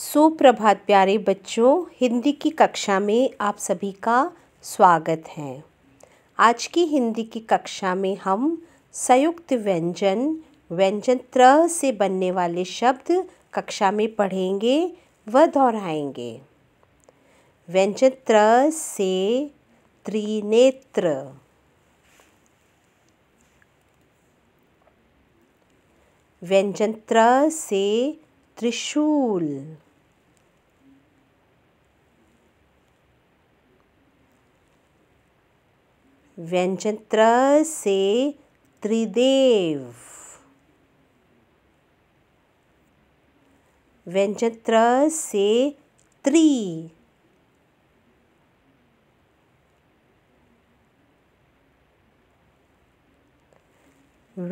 सुप्रभात प्यारे बच्चों हिंदी की कक्षा में आप सभी का स्वागत है आज की हिंदी की कक्षा में हम संयुक्त व्यंजन व्यंजन त्र से बनने वाले शब्द कक्षा में पढ़ेंगे व दोहराएंगे व्यंजन त्र से त्रिनेत्र व्यंजन त्र से त्रिशूल व्यंजन त्र से त्रिदेव व्यंजन त्र से त्रि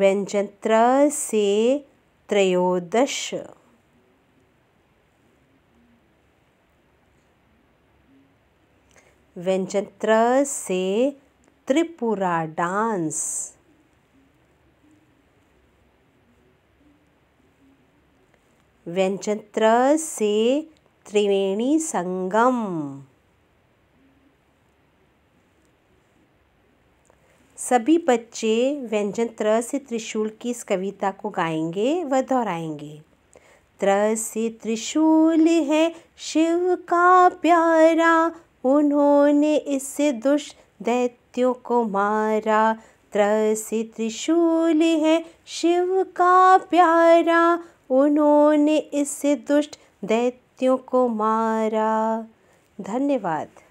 व्यंजन त्र से त्रयोदश व्यंजन त्र से त्रिपुरा डांस व्यंजन त्र से त्रिवेणी संगम सभी बच्चे व्यंजन त्र से त्रिशूल की इस कविता को गाएंगे व दोहराएंगे त्र से त्रिशूल है शिव का प्यारा उन्होंने इससे दुष्ट दैत्य हाथियों को मारा त्रसी त्रिशूल है शिव का प्यारा उन्होंने इस दुष्ट दैत्यों को मारा धन्यवाद